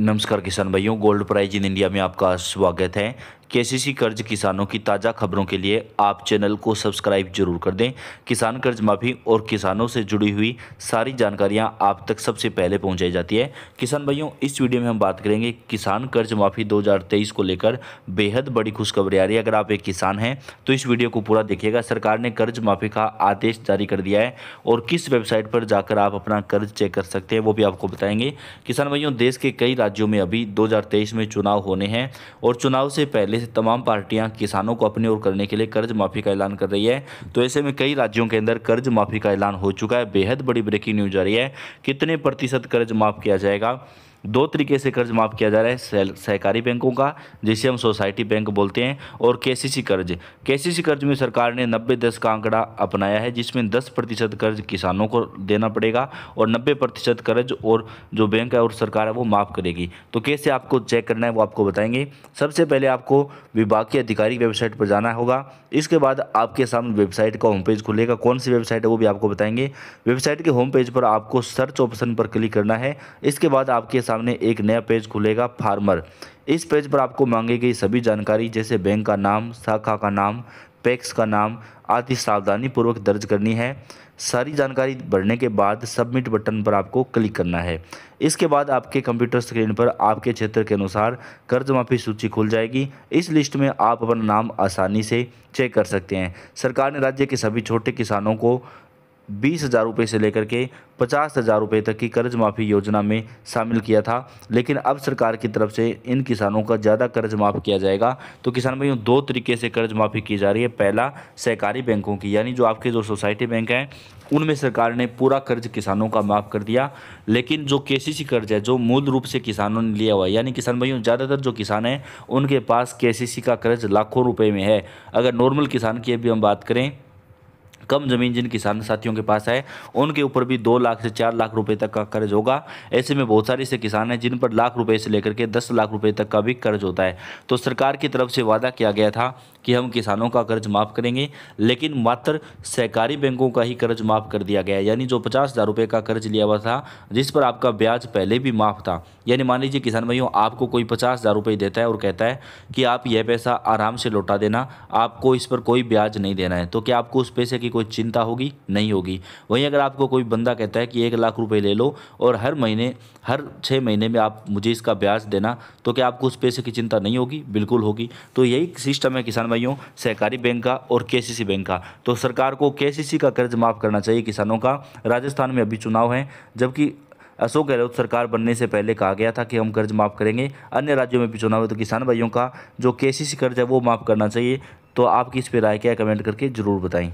नमस्कार किसान भाइयों गोल्ड प्राइज इन इंडिया में आपका स्वागत है केसीसी कर्ज किसानों की ताज़ा खबरों के लिए आप चैनल को सब्सक्राइब जरूर कर दें किसान कर्ज माफ़ी और किसानों से जुड़ी हुई सारी जानकारियां आप तक सबसे पहले पहुंचाई जाती है किसान भाइयों इस वीडियो में हम बात करेंगे किसान कर्ज माफ़ी 2023 को लेकर बेहद बड़ी खुशखबरी आ रही है अगर आप एक किसान हैं तो इस वीडियो को पूरा देखिएगा सरकार ने कर्ज माफ़ी का आदेश जारी कर दिया है और किस वेबसाइट पर जाकर आप अपना कर्ज चेक कर सकते हैं वो भी आपको बताएंगे किसान भाइयों देश के कई राज्यों में अभी 2023 में चुनाव होने हैं और चुनाव से पहले से तमाम पार्टियां किसानों को अपनी ओर करने के लिए कर्ज माफ़ी का ऐलान कर रही है तो ऐसे में कई राज्यों के अंदर कर्ज माफ़ी का ऐलान हो चुका है बेहद बड़ी ब्रेकिंग न्यूज आ रही है कितने प्रतिशत कर्ज माफ़ किया जाएगा दो तरीके से कर्ज माफ़ किया जा रहा है सहकारी बैंकों का जिसे हम सोसाइटी बैंक बोलते हैं और केसीसी कर्ज केसीसी कर्ज में सरकार ने नब्बे दस का आंकड़ा अपनाया है जिसमें दस प्रतिशत कर्ज किसानों को देना पड़ेगा और नब्बे प्रतिशत कर्ज और जो बैंक है और सरकार है वो माफ़ करेगी तो कैसे आपको चेक करना है वो आपको बताएंगे सबसे पहले आपको विभाग की आधिकारिक वेबसाइट पर जाना होगा इसके बाद आपके सामने वेबसाइट का होम पेज खुलेगा कौन सी वेबसाइट है वो भी आपको बताएंगे वेबसाइट के होम पेज पर आपको सर्च ऑप्शन पर क्लिक करना है इसके बाद आपके सामने एक नया पेज खुलेगा फार्मर इस पेज पर आपको मांगी गई सभी जानकारी जैसे बैंक का नाम शाखा का नाम पैक्स का नाम आदि सावधानी पूर्वक दर्ज करनी है सारी जानकारी भरने के बाद सबमिट बटन पर आपको क्लिक करना है इसके बाद आपके कंप्यूटर स्क्रीन पर आपके क्षेत्र के अनुसार कर्ज माफ़ी सूची खुल जाएगी इस लिस्ट में आप अपना नाम आसानी से चेक कर सकते हैं सरकार ने राज्य के सभी छोटे किसानों को बीस हज़ार रुपये से लेकर के पचास हज़ार रुपये तक की कर्ज माफ़ी योजना में शामिल किया था लेकिन अब सरकार की तरफ से इन किसानों का ज़्यादा कर्ज माफ़ किया जाएगा तो किसान भाइयों दो तरीके से कर्ज माफ़ी की जा रही है पहला सहकारी बैंकों की यानी जो आपके जो सोसाइटी बैंक हैं उनमें सरकार ने पूरा कर्ज किसानों का माफ़ कर दिया लेकिन जो के कर्ज है जो मूल रूप से किसानों ने लिया हुआ है यानी किसान भाइयों ज़्यादातर जो किसान हैं उनके पास के का कर्ज लाखों रुपये में है अगर नॉर्मल किसान की अभी हम बात करें कम जमीन जिन किसान साथियों के पास है उनके ऊपर भी दो लाख से चार लाख रुपए तक का कर्ज होगा ऐसे में बहुत सारे ऐसे किसान हैं जिन पर लाख रुपए से लेकर के दस लाख रुपए तक का भी कर्ज होता है तो सरकार की तरफ से वादा किया गया था कि हम किसानों का कर्ज माफ़ करेंगे लेकिन मात्र सहकारी बैंकों का ही कर्ज माफ़ कर दिया गया यानी जो पचास हज़ार रुपये का कर्ज लिया हुआ था जिस पर आपका ब्याज पहले भी माफ़ था यानी मान लीजिए किसान भाइयों आपको कोई पचास हज़ार रुपये देता है और कहता है कि आप यह पैसा आराम से लौटा देना आपको इस पर कोई ब्याज नहीं देना है तो क्या आपको उस पैसे की कोई चिंता होगी नहीं होगी वहीं अगर आपको कोई बंदा कहता है कि एक लाख रुपये ले लो और हर महीने हर छः महीने में आप मुझे इसका ब्याज देना तो क्या आपको उस पैसे की चिंता नहीं होगी बिल्कुल होगी तो यही सिस्टम है किसान भाइयों सहकारी बैंक का और के बैंक का तो सरकार को के का कर्ज माफ़ करना चाहिए किसानों का राजस्थान में अभी चुनाव है जबकि अशोक गहलोत सरकार बनने से पहले कहा गया था कि हम कर्ज माफ़ करेंगे अन्य राज्यों में भी चुनाव है तो किसान भाइयों का जो के कर्ज है वो माफ़ करना चाहिए तो आपकी इस पर राय क्या कमेंट करके ज़रूर बताएं